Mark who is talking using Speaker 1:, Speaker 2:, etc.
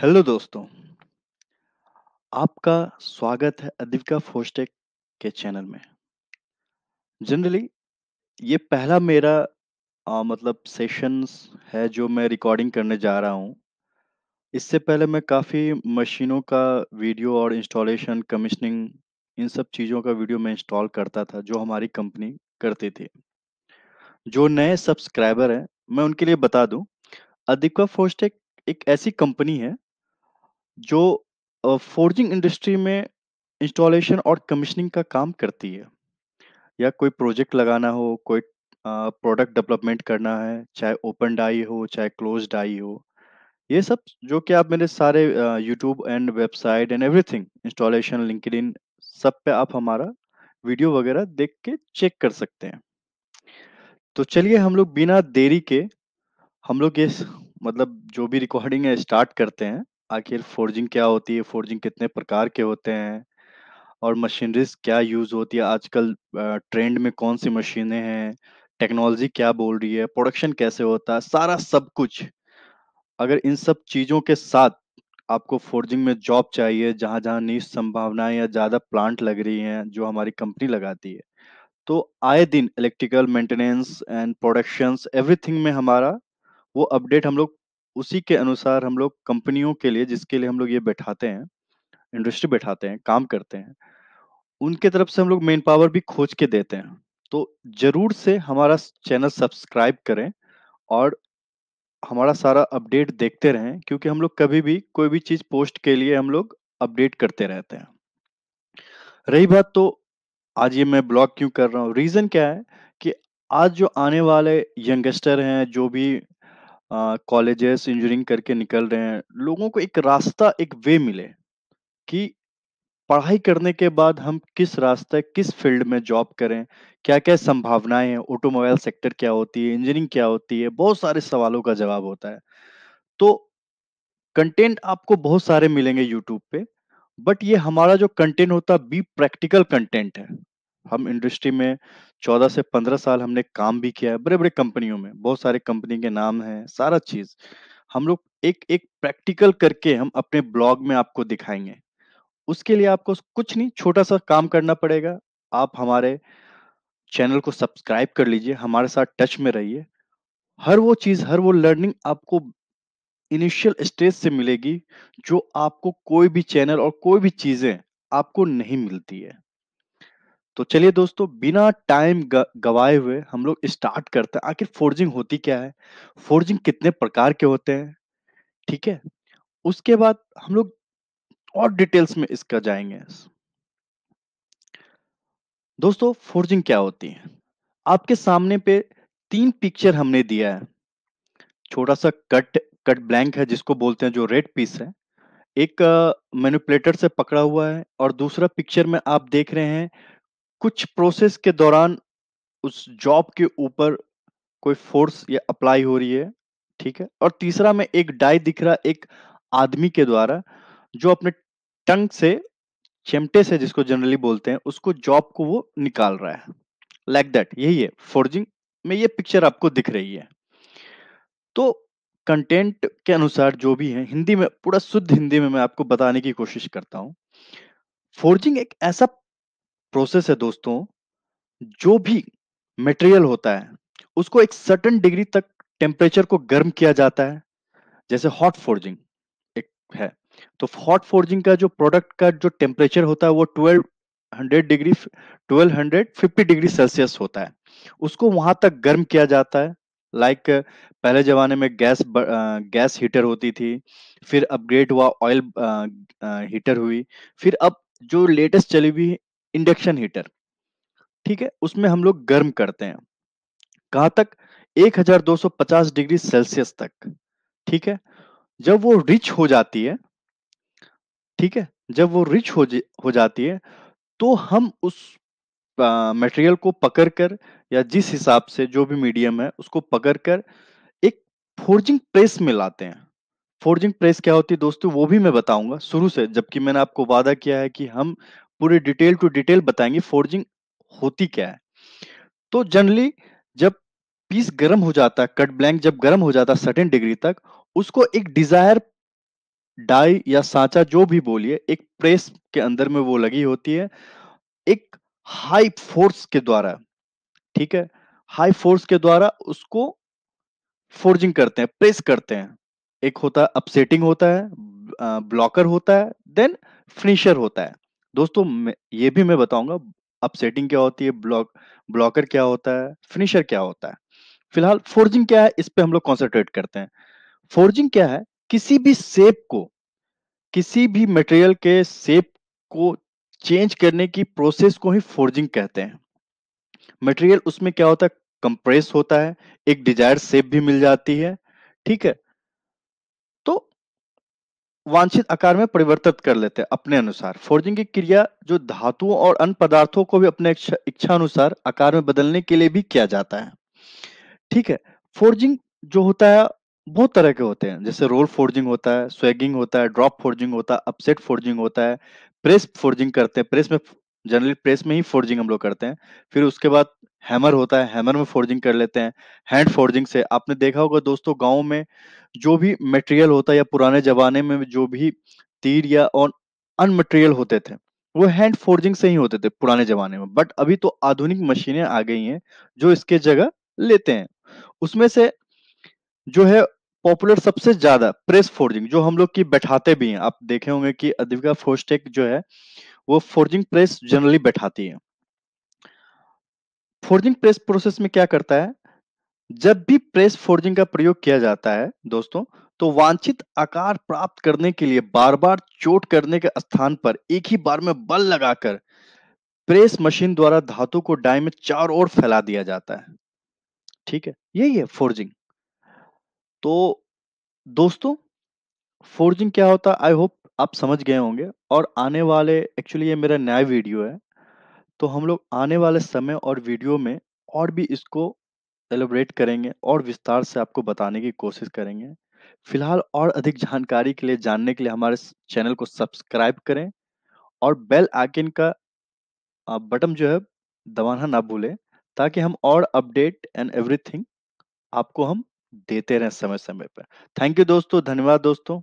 Speaker 1: Hello दोस्तों आपका स्वागत है अधिविका फोस्टेक के चैनल में जनरली ये पहला मेरा आ, मतलब सेशंस है जो मैं रिकॉर्डिंग करने जा रहा हूँ इससे पहले मैं काफ़ी मशीनों का वीडियो और इंस्टॉलेशन कमिश्निंग इन सब चीज़ों का वीडियो मैं इंस्टॉल करता था जो हमारी कंपनी करती थी जो नए सब्सक्राइबर हैं मैं उनके लिए बता दूं अधिका फोस्टेक एक ऐसी कंपनी है जो फोर्जिंग इंडस्ट्री में इंस्टॉलेशन और कमीशनिंग का काम करती है या कोई प्रोजेक्ट लगाना हो कोई प्रोडक्ट डेवलपमेंट करना है चाहे ओपन डाई हो चाहे क्लोज डाई हो ये सब जो कि आप मेरे सारे YouTube and website and everything installation linked सब पे आप हमारा वीडियो वगैरह देख के चेक कर सकते हैं तो चलिए हम लोग बिना देरी के हम लोग ये मतलब जो भी रिकॉर्डिंग है स्टार्ट करते हैं आखिर फोर्जिंग क्या होती है, फोर्जिंग कितने प्रकार के होते हैं और मशीनरीज़ क्या यूज़ होती है आजकल ट्रेंड में कौन-सी मशीनें हैं, टेक्नोलॉज़ी क्या बोल रही है, प्रोडक्शन कैसे होता है, सारा सब कुछ। अगर इन सब चीज़ों के साथ आपको फोर्जिंग में जॉब चाहिए, जहाँ-जहाँ नीच संभावनाएं या ज़्यादा प्लांट लग रही हैं, जो हमारी कंपनी लगाती है, तो आए दिन electrical maintenance and productions everything में हमारा वो अपडेट हम लोग उसी के अनुसार हम लोग कंपनियों के लिए जिसके लिए हम लोग ये बैठाते हैं इंडस्ट्री बैठाते हैं काम करते हैं उनके तरफ से हम लोग मेन पावर भी खोज के देते हैं तो जरूर से हमारा चैनल सब्सक्राइब करें और हमारा सारा अपडेट देखते रहें क्योंकि हम लोग कभी भी कोई भी चीज़ पोस्ट के लिए हम लोग अपडेट करते रहते हैं रही बात तो आज ये मैं ब्लॉग क्यों कर रहा हूँ रीज़न क्या है कि आज जो आने वाले यंगस्टर हैं जो भी कॉलेजेस इंजीनियरिंग करके निकल रहे हैं लोगों को एक रास्ता एक वे मिले कि पढ़ाई करने के बाद हम किस रास्ते किस फील्ड में जॉब करें क्या क्या संभावनाएं हैं ऑटोमोबाइल सेक्टर क्या होती है इंजीनियरिंग क्या होती है बहुत सारे सवालों का जवाब होता है तो कंटेंट आपको बहुत सारे मिलेंगे यूट्यूब पे बट ये हमारा जो कंटेंट होता है बी प्रैक्टिकल कंटेंट है हम इंडस्ट्री में 14 से 15 साल हमने काम भी किया है बड़े बड़े कंपनियों में बहुत सारे कंपनी के नाम हैं सारा चीज हम लोग एक एक प्रैक्टिकल करके हम अपने ब्लॉग में आपको दिखाएंगे उसके लिए आपको कुछ नहीं छोटा सा काम करना पड़ेगा आप हमारे चैनल को सब्सक्राइब कर लीजिए हमारे साथ टच में रहिए हर वो चीज हर वो लर्निंग आपको इनिशियल स्टेज से मिलेगी जो आपको कोई भी चैनल और कोई भी चीजें आपको नहीं मिलती है तो चलिए दोस्तों बिना टाइम गवाए हुए हम लोग स्टार्ट करते हैं आखिर फोर्जिंग होती क्या है फोर्जिंग कितने प्रकार के होते हैं ठीक है उसके बाद हम लोग और डिटेल्स में इसका जाएंगे दोस्तों फोर्जिंग क्या होती है आपके सामने पे तीन पिक्चर हमने दिया है छोटा सा कट कट ब्लैंक है जिसको बोलते हैं जो रेड पीस है एक मैनिपुलेटर से पकड़ा हुआ है और दूसरा पिक्चर में आप देख रहे हैं कुछ प्रोसेस के दौरान उस जॉब के ऊपर कोई फोर्स या अप्लाई हो रही है ठीक है और तीसरा में एक डाई दिख रहा एक आदमी के द्वारा जो अपने टंग से चिमटे से जिसको जनरली बोलते हैं उसको जॉब को वो निकाल रहा है लाइक like दैट यही है फोर्जिंग में ये पिक्चर आपको दिख रही है तो कंटेंट के अनुसार जो भी है हिंदी में पूरा शुद्ध हिंदी में मैं आपको बताने की कोशिश करता हूँ फोर्जिंग एक ऐसा प्रोसेस है दोस्तों जो भी मटेरियल होता है उसको एक सर्टन डिग्री तक टेम्परेचर को गर्म किया जाता है जैसे हॉट फोर्जिंग एक है तो हॉट फोर्जिंग का जो प्रोडक्ट का जो टेम्परेचर होता है वो 1200 डिग्री 1250 डिग्री सेल्सियस होता है उसको वहां तक गर्म किया जाता है लाइक like, पहले जमाने में गैस गैस हीटर होती थी फिर अपग्रेड हुआ ऑयल हीटर हुई फिर अब जो लेटेस्ट चली हुई इंडक्शन हीटर ठीक है उसमें हम लोग गर्म करते हैं कहा तक 1250 डिग्री सेल्सियस तक ठीक है जब वो रिच हो जाती है ठीक है जब वो रिच हो हो जाती है तो हम उस मटेरियल को पकड़ कर या जिस हिसाब से जो भी मीडियम है उसको पकड़ कर एक फोर्जिंग प्रेस में लाते हैं फोर्जिंग प्रेस क्या होती है दोस्तों वो भी मैं बताऊंगा शुरू से जबकि मैंने आपको वादा किया है कि हम पूरे डिटेल टू डिटेल बताएंगे फोर्जिंग होती क्या है तो जनरली जब पीस गर्म हो जाता है कट ब्लैंक जब गर्म हो जाता है सर्टेन डिग्री तक उसको एक डिजायर डाई या साचा जो भी बोलिए एक प्रेस के अंदर में वो लगी होती है एक हाई फोर्स के द्वारा ठीक है हाई फोर्स के द्वारा उसको फोर्जिंग करते हैं प्रेस करते हैं एक होता है अपसेटिंग होता है ब्लॉकर होता है देन फिनिशर होता है दोस्तों ये भी मैं बताऊंगा अपसेटिंग क्या होती है, ब्लॉक ब्लॉकर क्या होता है, फिनिशर क्या होता है। फिलहाल फोर्जिंग क्या है, इस पे हम लोग कॉन्सेंट्रेट करते हैं। फोर्जिंग क्या है, किसी भी शेप को, किसी भी मटेरियल के शेप को चेंज करने की प्रोसेस को ही फोर्जिंग कहते हैं। मटेरियल उसमें क्या होता है, कंप्रेस होता है, एक डिजायर शेप भी मिल जाती है, ठीक है? वांछित आकार में परिवर्तित कर लेते हैं अपने अनुसार फोर्जिंग की क्रिया जो धातुओं और अन्य पदार्थों को भी अपने इच्छा अनुसार आकार में बदलने के लिए भी किया जाता है ठीक है फोर्जिंग जो होता है बहुत तरह के होते हैं जैसे रोल फोर्जिंग होता है स्वेगिंग होता है ड्रॉप फोर्जिंग होता है अपसेट फोर्जिंग होता है प्रेस फोर्जिंग करते हैं प्रेस में जनरली प्रेस में ही फोर्जिंग हम लोग करते हैं फिर उसके बाद हैमर होता है हैमर में फोर्जिंग कर लेते हैं हैंड फोर्जिंग से आपने देखा होगा दोस्तों गाँव में जो भी मटेरियल होता है या पुराने जमाने में जो भी तीर या और मटेरियल होते थे वो हैंड फोर्जिंग से ही होते थे पुराने जमाने में बट अभी तो आधुनिक मशीनें आ गई हैं जो इसके जगह लेते हैं उसमें से जो है पॉपुलर सबसे ज्यादा प्रेस फोर्जिंग जो हम लोग की बैठाते भी हैं आप देखे होंगे कि अदीपिका फोस्टेक जो है वो फोर्जिंग प्रेस जनरली बैठाती है फोर्जिंग प्रेस प्रोसेस में क्या करता है जब भी प्रेस फोर्जिंग का प्रयोग किया जाता है दोस्तों तो वांछित आकार प्राप्त करने के लिए बार बार चोट करने के स्थान पर एक ही बार में बल लगाकर प्रेस मशीन द्वारा धातु को डाई में चार ओर फैला दिया जाता है ठीक है यही है फोर्जिंग तो दोस्तों फोर्जिंग क्या होता है आई होप आप समझ गए होंगे और आने वाले एक्चुअली ये मेरा नया वीडियो है तो हम लोग आने वाले समय और वीडियो में और भी इसको एलोबरेट करेंगे और विस्तार से आपको बताने की कोशिश करेंगे फिलहाल और अधिक जानकारी के लिए जानने के लिए हमारे चैनल को सब्सक्राइब करें और बेल आइकन का बटन जो है दबाना ना भूलें ताकि हम और अपडेट एंड एवरीथिंग आपको हम देते रहें समय समय पर थैंक यू दोस्तों धन्यवाद दोस्तों